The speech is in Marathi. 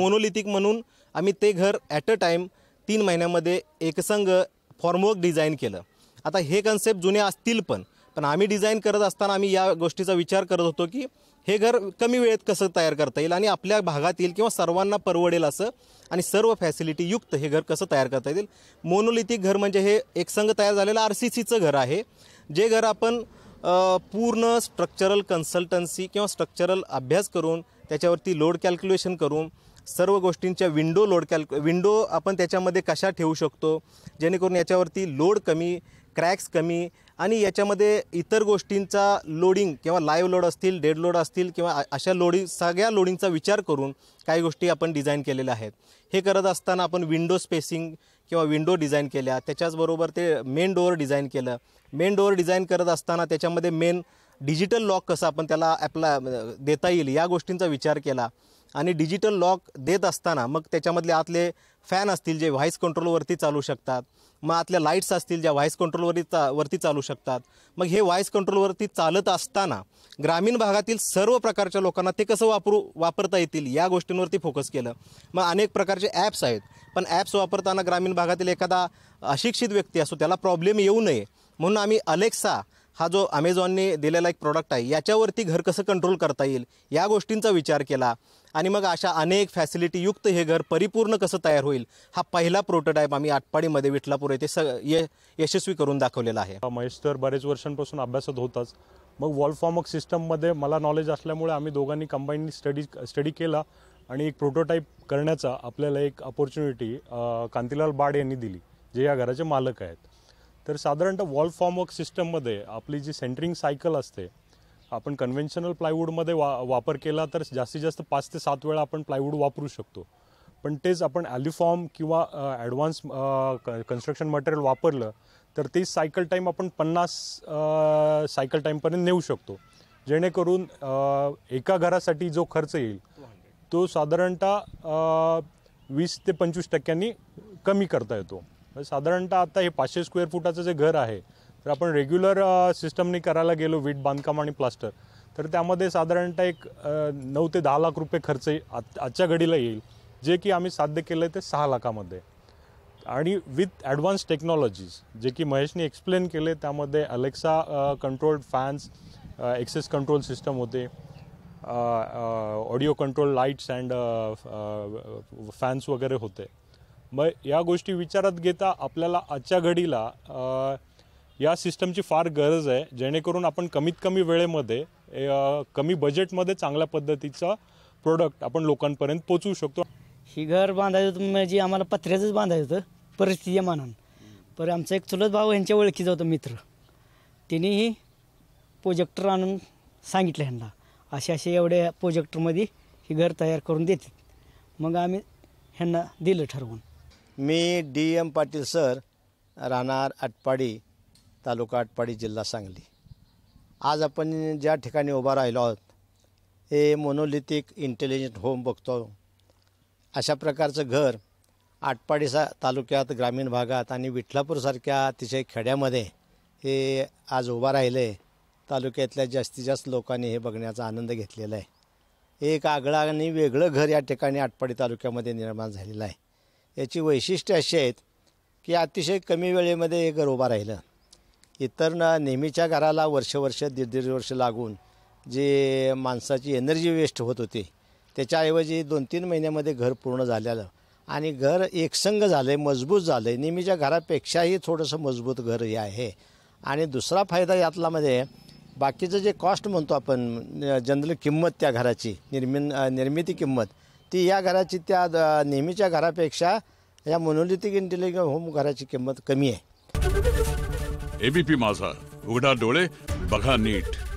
मोनोलिथिक म्हणून आम्ही ते घर ॲट अ टाईम तीन महिन्यामध्ये एकसंग फॉर्मवर्क डिझाईन केलं आता हे कन्सेप्ट जुने असतील पण पण आम्ही डिझाईन करत असताना आम्ही या गोष्टीचा विचार करत होतो की हे घर कमी वेळेत कसं तयार करता येईल आणि आपल्या भागातील किंवा सर्वांना परवडेल असं आणि सर्व फॅसिलिटी युक्त हे घर कसं तयार करता येईल मोनोलिथिक घर म्हणजे हे एकसंग तयार झालेलं आर सी सीचं घर आहे जे घर आपण पूर्ण स्ट्रक्चरल कन्सल्टन्सी किंवा स्ट्रक्चरल अभ्यास करून त्याच्यावरती लोड कॅल्क्युलेशन करून सर्व गोष्टींच्या विंडो लोड कॅल विंडो आपण त्याच्यामध्ये कशा ठेवू शकतो जेणेकरून याच्यावरती लोड कमी क्रॅक्स कमी आणि याच्यामध्ये इतर गोष्टींचा लोडिंग किंवा लाईव्ह लोड असतील डेड लोड असतील किंवा अशा लोडिंग सगळ्या लोडिंगचा विचार करून काही गोष्टी आपण डिझाईन केलेल्या आहेत हे करत असताना आपण विंडो स्पेसिंग किंवा विंडो डिझाईन केल्या त्याच्याचबरोबर ते मेन डोअर डिझाईन केलं मेन डोअर डिझाईन करत असताना त्याच्यामध्ये मेन डिजिटल लॉक कसं आपण त्याला ॲप्लाय देता येईल या गोष्टींचा विचार केला आणि डिजिटल लॉक देत असताना मग त्याच्यामधले आतले फॅन असतील जे व्हॉईस कंट्रोलवरती चालू शकतात मग आतल्या लाईट्स असतील ज्या व्हॉईस कंट्रोलवरती चा वरती चालू शकतात मग हे व्हॉईस कंट्रोलवरती चालत असताना ग्रामीण भागातील सर्व प्रकारच्या लोकांना ते कसं वापरू वापरता येतील या गोष्टींवरती फोकस केलं मग अनेक प्रकारचे ॲप्स आहेत पण ॲप्स वापरताना ग्रामीण भागातील एखादा अशिक्षित व्यक्ती असो त्याला प्रॉब्लेम येऊ नये म्हणून आम्ही अलेक्सा हा जो अमेझॉनने दिलेला एक प्रॉडक्ट आहे याच्यावरती घर कसं कंट्रोल करता येईल या गोष्टींचा विचार केला आणि मग अशा अनेक फॅसिलिटी युक्त हे घर परिपूर्ण कसं तयार होईल हा पहिला प्रोटोटाईप आम्ही आटपाडीमध्ये विठलापूर येथे स ये यशस्वी करून दाखवलेला आहे महेश तर बरेच वर्षांपासून अभ्यासात होताच मग वॉल फॉर्मक सिस्टममध्ये मला नॉलेज असल्यामुळे आम्ही दोघांनी कंबाईन स्टडी स्टडी केला आणि एक प्रोटोटाईप करण्याचा आपल्याला एक अपॉर्च्युनिटी कांतीलाल बाड यांनी दिली जे या घराचे मालक आहेत तर साधारणतः वॉल फॉर्मवर्क सिस्टममध्ये आपली जी सेंटरिंग सायकल असते आपण कन्व्हेन्शनल प्लायवूडमध्ये वा वापर केला तर जास्तीत जास्त पाच ते सात वेळा आपण प्लायवूड वापरू शकतो पण तेच आपण ॲल्युफॉर्म किंवा ॲडव्हान्स कन्स्ट्रक्शन मटेरियल वापरलं तर ते सायकल टाईम आपण पन्नास सायकल टाईमपर्यंत नेऊ शकतो जेणेकरून एका घरासाठी जो खर्च येईल तो साधारणतः वीस ते पंचवीस टक्क्यांनी कमी करता येतो म्हणजे साधारणतः आता हे पाचशे स्क्वेअर फुटाचं जे घर आहे तर आपण रेग्युलर सिस्टमने करायला गेलो वीट बांधकाम आणि प्लास्टर तर त्यामध्ये साधारणतः एक नऊ ते दहा लाख रुपये खर्च आजच्या घडीला येईल जे की आम्ही साध्य केलं ते सहा लाखामध्ये आणि विथ ॲडव्हान्स टेक्नॉलॉजीज जे की महेशने एक्सप्लेन केले त्यामध्ये Alexa control fans access control system होते audio control lights and fans वगैरे होते मग या गोष्टी विचारात घेता आपल्याला आजच्या घडीला या सिस्टमची फार गरज आहे जेणेकरून आपण कमीत कमी वेळेमध्ये कमी बजेटमध्ये चांगल्या पद्धतीचा प्रोडक्ट आपण लोकांपर्यंत पोचवू शकतो ही घर बांधायचं होतं म्हणजे आम्हाला पत्र्याचंच बांधायचं होतं परिस्थिती मानून पर आमचा एक चुलत भाऊ यांच्या ओळखीचं होता मित्र त्यांनीही प्रोजेक्टर आणून सांगितलं ह्यांना असे असे एवढ्या प्रोजेक्टरमध्ये ही घर तयार करून देते मग आम्ही ह्यांना दिलं ठरवून मी डी एम पाटील सर राहणार आटपाडी तालुका आटपाडी जिल्हा सांगली आज आपण ज्या ठिकाणी उभा राहिलो आहोत हे मोनोलिथिक इंटेलिजंट होम बघतो अशा प्रकारचं घर आटपाडी सा तालुक्यात ग्रामीण भागात आणि विठ्ठलापूरसारख्या अतिशय खेड्यामध्ये हे आज उभा राहिले तालुक्यातल्या जास्तीत जास्त लोकांनी हे बघण्याचा आनंद घेतलेला आहे एक आगळं आणि वेगळं घर या ठिकाणी आटपाडी तालुक्यामध्ये निर्माण झालेलं आहे याची वैशिष्ट्य अशी आहेत की अतिशय कमी वेळेमध्ये हे घर उभं राहिलं इतर न नेहमीच्या घराला वर्ष वर्ष दीड दीड वर्ष लागून जे माणसाची एनर्जी वेस्ट होत होती त्याच्याऐवजी दोन तीन महिन्यामध्ये घर पूर्ण झालेलं आणि घर एकसंग झालं आहे मजबूत झालं आहे नेहमीच्या घरापेक्षाही थोडंसं मजबूत घर हे आहे आणि दुसरा फायदा यातलामध्ये बाकीचं जे कॉस्ट म्हणतो आपण जनरल किंमत त्या घराची निर्मिन निर्मिती किंमत ती या घराची त्या नेहमीच्या घरापेक्षा या मोनोलिथिक इंटेलिजंट होम घराची किंमत कमी आहे एबीपी माझा उघडा डोळे बघा नीट